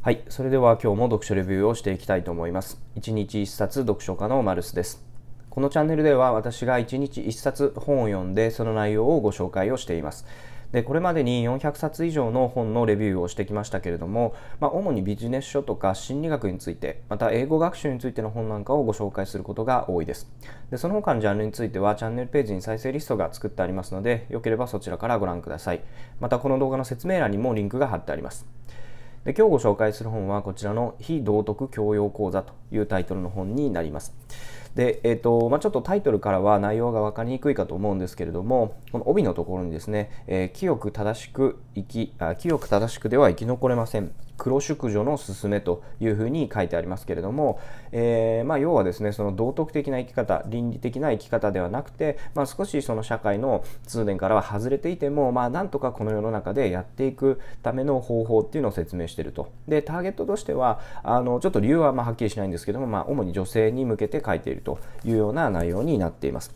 はい、それでは今日も読書レビューをしていきたいと思います。1日1冊読書家のマルスです。このチャンネルでは私が1日1冊本を読んでその内容をご紹介をしています。でこれまでに400冊以上の本のレビューをしてきましたけれども、まあ、主にビジネス書とか心理学についてまた英語学習についての本なんかをご紹介することが多いですでその他のジャンルについてはチャンネルページに再生リストが作ってありますのでよければそちらからご覧くださいまたこの動画の説明欄にもリンクが貼ってありますで今日ご紹介する本はこちらの「非道徳教養講座」というタイトルの本になります。で、えーとまあ、ちょっとタイトルからは内容が分かりにくいかと思うんですけれどもこの帯のところにですね「えー、清く正しく生きあ清く正しくでは生き残れません」黒宿女の勧めというふうに書いてありますけれども、えー、まあ、要はですねその道徳的な生き方倫理的な生き方ではなくて、まあ、少しその社会の通念からは外れていても、まあ、なんとかこの世の中でやっていくための方法っていうのを説明しているとでターゲットとしてはあのちょっと理由はまはっきりしないんですけども、まあ、主に女性に向けて書いているというような内容になっています。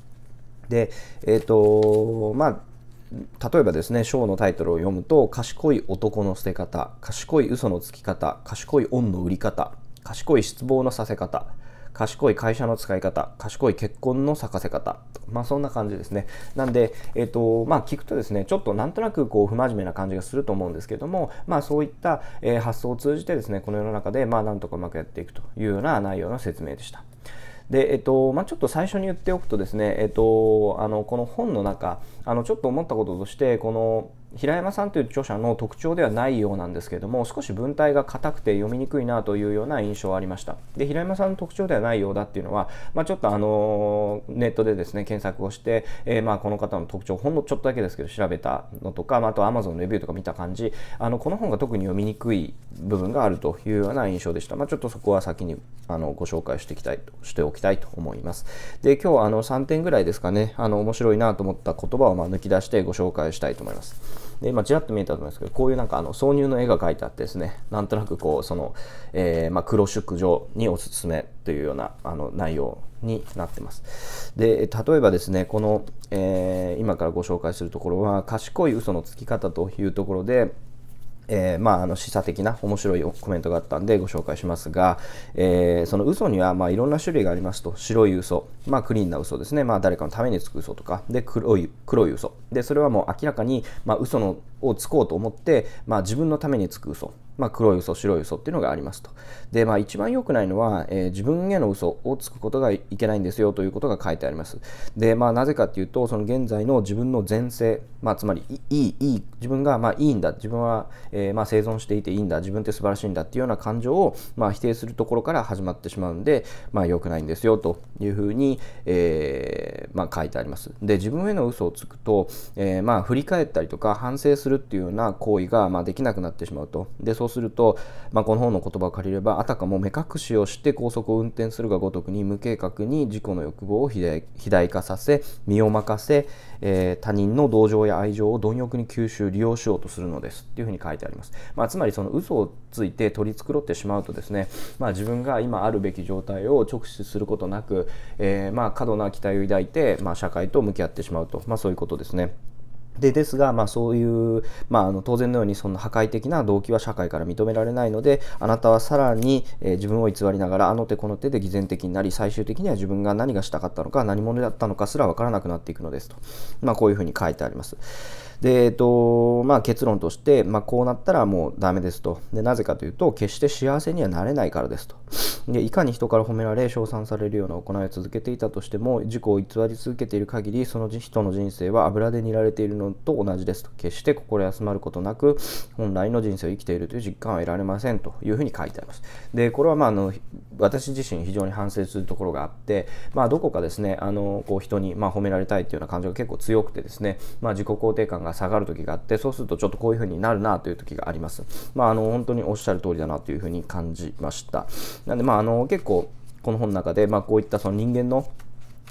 でえーとまあ例えばですね章のタイトルを読むと「賢い男の捨て方」「賢い嘘のつき方」「賢い恩の売り方」「賢い失望のさせ方」賢い会社の使い方、賢い結婚の咲かせ方、まあそんな感じですね。なんで、えっ、ー、と、まあ聞くとですね、ちょっとなんとなくこう不真面目な感じがすると思うんですけども、まあそういった、えー、発想を通じてですね、この世の中でまあなんとかうまくやっていくというような内容の説明でした。で、えっとまあ、ちょっと最初に言っておくとですね、えっと、あのこの本の中あのちょっと思ったこととしてこの平山さんという著者の特徴ではないようなんですけれども少し文体が硬くて読みにくいなというような印象はありましたで平山さんの特徴ではないようだっていうのは、まあ、ちょっとあのネットでですね検索をして、えー、まあこの方の特徴ほんのちょっとだけですけど調べたのとか、まあ、あと Amazon のレビューとか見た感じあのこの本が特に読みにくい部分があるというような印象でした、まあ、ちょっとそこは先にあのご紹介していきたいとしておきたいと思いますで今日はあの3点ぐらいですかねあの面白いなと思った言葉をま抜き出してご紹介したいと思いますで今ちらっと見えたと思いますけどこういうなんかあの挿入の絵が描いてあってですねなんとなくこうその、えー、まあ、黒宿女におすすめというようなあの内容になってます。で例えばですねこの、えー、今からご紹介するところは賢い嘘のつき方というところでえー、まあ、あの示唆的な面白いコメントがあったんでご紹介しますが、えー、その嘘にはまあいろんな種類がありますと白い嘘、まあ、クリーンな嘘ですね、まあ、誰かのためにつく嘘とかで黒い黒い嘘でそれはもう明らかにまあ嘘のをつこうと思って、まあ、自分のためにつく嘘まあ、黒い嘘白い嘘っていうのがありますと。で、まあ、一番良くないのは、えー、自分への嘘をつくことがいけないんですよということが書いてあります。で、まあ、なぜかっていうと、その現在の自分の前世、まあ、つまりいい、いい、自分がまあいいんだ、自分は、えー、まあ生存していていいんだ、自分って素晴らしいんだっていうような感情をまあ否定するところから始まってしまうんで、まあ、良くないんですよというふうに、えーまあ、書いてあります。で、自分への嘘をつくと、えー、まあ振り返ったりとか反省するっていうような行為がまあできなくなってしまうと。でそうすると、まあ、この本の言葉を借りればあたかも目隠しをして高速を運転するがごとくに無計画に事故の欲望を肥大化させ身を任せ、えー、他人の同情や愛情を貪欲に吸収利用しようとするのですっていうふうに書いてあります、まあ、つまりその嘘をついて取り繕ってしまうとですね、まあ、自分が今あるべき状態を直視することなく、えー、ま過度な期待を抱いて、ま社会と向き合ってしまうと、まそういうことですね。でですが、まあ、そういう、まあ、あの当然のようにその破壊的な動機は社会から認められないのであなたはさらに、えー、自分を偽りながらあの手この手で偽善的になり最終的には自分が何がしたかったのか何者だったのかすら分からなくなっていくのですと、まあ、こういうふうに書いてあります。で、えっとまあ、結論として、まあ、こうなったらもうダメですとで。なぜかというと、決して幸せにはなれないからですと。でいかに人から褒められ、称賛されるような行いを続けていたとしても、自己を偽り続けている限り、その人の人生は油で煮られているのと同じですと。決して心休まることなく、本来の人生を生きているという実感は得られませんというふうに書いてあります。で、これは、まあ、あの私自身非常に反省するところがあって、まあ、どこかですね、あのこう人に、まあ、褒められたいというような感情が結構強くてですね、まあ、自己肯定感が下がる時があってそうするとちょっとこういう風になるなという時があります。まあ、あの本当におっしゃる通りだなという風に感じました。なんでまああの結構この本の中で、まあ、こういったその人間の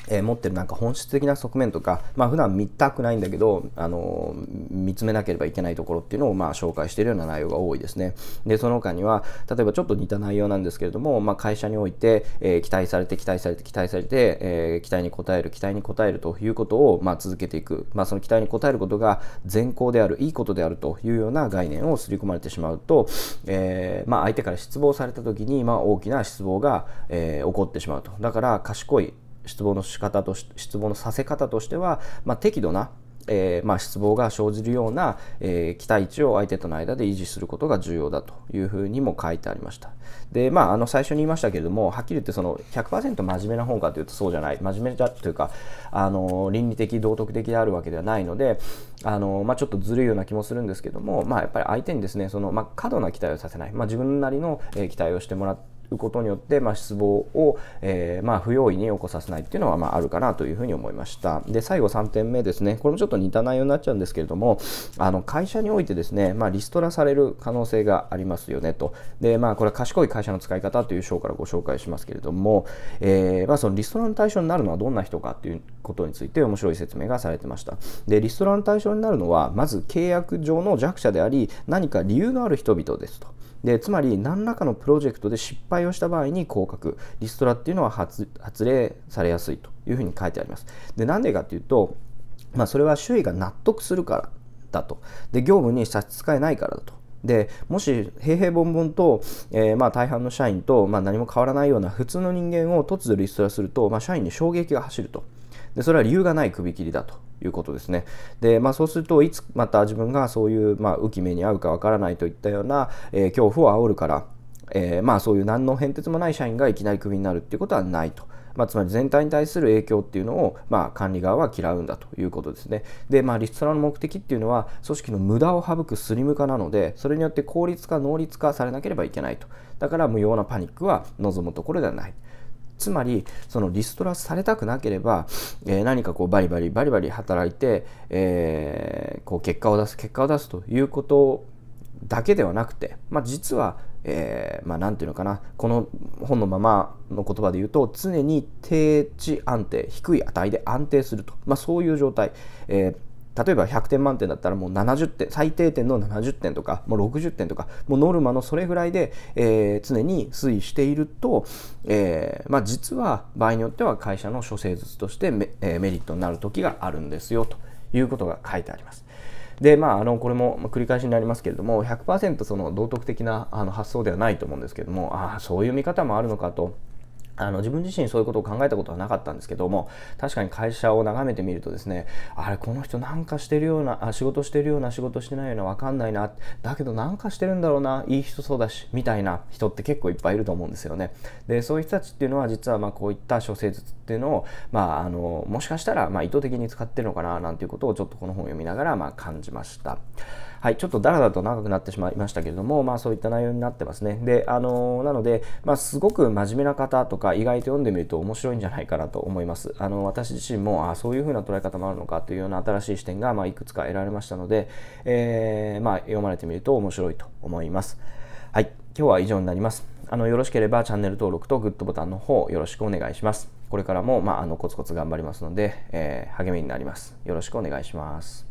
え持ってるなんか本質的な側面とか、まあ普段見たくないんだけど、あの見つめなければいけないところっていうのをまあ紹介しているような内容が多いですね。で、その他には、例えばちょっと似た内容なんですけれども、まあ、会社において、えー、期待されて、期待されて、期待されて、えー、期待に応える、期待に応えるということをまあ続けていく。まあ、その期待に応えることが善行である、いいことであるというような概念を刷り込まれてしまうと、えー、まあ相手から失望された時に、まあ大きな失望が、え起こってしまうと。だから賢い、失望の仕方とし失望のさせ方としては、まあ、適度な、えー、まあ、失望が生じるような、えー、期待値を相手との間で維持することが重要だというふうにも書いてありました。でまあ、あの最初に言いましたけれどもはっきり言ってその100%真面目な本かというとそうじゃない真面目だというかあの倫理的道徳的であるわけではないのであの、まあ、ちょっとずるいような気もするんですけども、まあ、やっぱり相手にですねその、まあ、過度な期待をさせない、まあ、自分なりの期待をしてもらってうことによって、まあ、失望を、えー、まあ、不用意に起こさせないっていうのは、まあ、あるかなというふうに思いましたで最後3点目ですねこれもちょっと似た内容になっちゃうんですけれどもあの会社においてですね、まあ、リストラされる可能性がありますよねとで、まあ、これは賢い会社の使い方という章からご紹介しますけれども、えー、まあ、そのリストラの対象になるのはどんな人かということについて面白い説明がされてましたでリストラの対象になるのはまず契約上の弱者であり何か理由のある人々ですとでつまり何らかのプロジェクトで失敗をした場合に降格リストラっていうのは発令されやすいというふうに書いてあります。でなんでかっていうと、まあ、それは周囲が納得するからだとで業務に差し支えないからだとでもし平平凡々と、えー、まあ大半の社員と、まあ、何も変わらないような普通の人間を突如リストラすると、まあ、社員に衝撃が走るとでそれは理由がない首切りだということですね。で、まあ、そうするといつまた自分がそういう、まあ、浮き目に遭うかわからないといったような、えー、恐怖を煽るから、えー、まあ、そういう何の変哲もない社員がいきなりクビになるっていうことはないと。まあ、つまり全体に対する影響っていうのを、まあ、管理側は嫌うんだということですね。で、まあ、リストラの目的っていうのは組織の無駄を省くスリム化なのでそれによって効率化能率化されなければいけないとだから無用なパニックは望むところではない。つまりそのリストラされたくなければ、えー、何かこうバリバリバリバリ働いて、えー、こう結果を出す結果を出すということだけではなくて、まあ、実はえー、まあ何て言うのかなこの本のままの言葉で言うと常に低値安定低い値で安定すると、まあ、そういう状態、えー例えば100点満点だったらもう70点最低点の70点とかもう60点とかもうノルマのそれぐらいで、えー、常に推移していると、えーまあ、実は場合によっては会社の処世術としてメ,、えー、メリットになる時があるんですよということが書いてあります。でまあ、あのこれも繰り返しになりますけれども100%その道徳的なあの発想ではないと思うんですけどもああそういう見方もあるのかとあの自分自身そういうことを考えたことはなかったんですけども確かに会社を眺めてみるとですねあれこの人なんかしてるようなあ仕事してるような仕事してないような分かんないなだけどなんかしてるんだろうないい人そうだしみたいな人って結構いっぱいいると思うんですよねでそういう人たちっていうのは実はまこういった諸説っていうのを、まあ、あのもしかしたらま意図的に使ってるのかななんていうことをちょっとこの本を読みながらま感じましたはい、ちょっとだらだらと長くなってしまいましたけれども、まあ、そういった内容になってますね。で、あのなので、まあ、すごく真面目な方とか意外と読んでみると面白いんじゃないかなと思います。あの私自身もあそういうふうな捉え方もあるのかというような新しい視点が、まあ、いくつか得られましたので、えー、まあ、読まれてみると面白いと思います。はい、今日は以上になります。あのよろしければチャンネル登録とグッドボタンの方よろしくお願いします。これからも、まあ、あのコツコツ頑張りますので、えー、励みになります。よろしくお願いします。